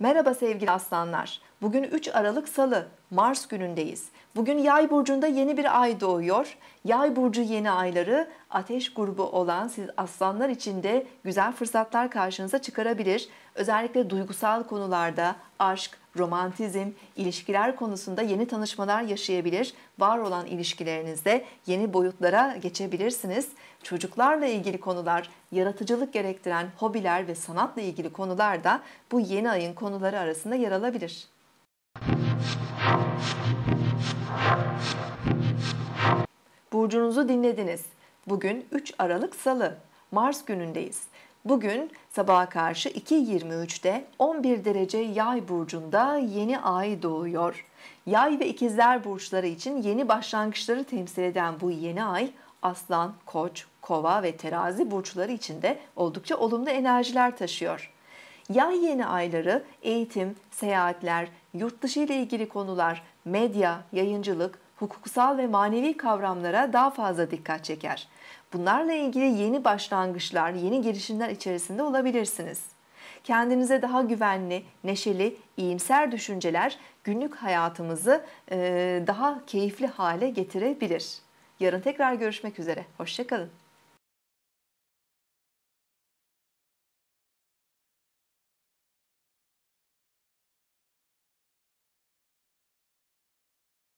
Merhaba sevgili aslanlar. Bugün 3 Aralık Salı. Mars günündeyiz. Bugün Yay burcunda yeni bir ay doğuyor. Yay burcu yeni ayları ateş grubu olan siz aslanlar için de güzel fırsatlar karşınıza çıkarabilir. Özellikle duygusal konularda aşk, romantizm, ilişkiler konusunda yeni tanışmalar yaşayabilir. Var olan ilişkilerinizde yeni boyutlara geçebilirsiniz. Çocuklarla ilgili konular, yaratıcılık gerektiren hobiler ve sanatla ilgili konular da bu yeni ayın konuları arasında yer alabilir. Burcunuzu dinlediniz. Bugün 3 Aralık Salı, Mars günündeyiz. Bugün sabaha karşı 2.23'te 11 derece yay burcunda yeni ay doğuyor. Yay ve ikizler burçları için yeni başlangıçları temsil eden bu yeni ay aslan, koç, kova ve terazi burçları için de oldukça olumlu enerjiler taşıyor. Yay yeni ayları eğitim, seyahatler, yurt dışı ile ilgili konular, medya, yayıncılık, hukuksal ve manevi kavramlara daha fazla dikkat çeker. Bunlarla ilgili yeni başlangıçlar, yeni girişimler içerisinde olabilirsiniz. Kendinize daha güvenli, neşeli, iyimser düşünceler günlük hayatımızı e, daha keyifli hale getirebilir. Yarın tekrar görüşmek üzere. Hoşçakalın.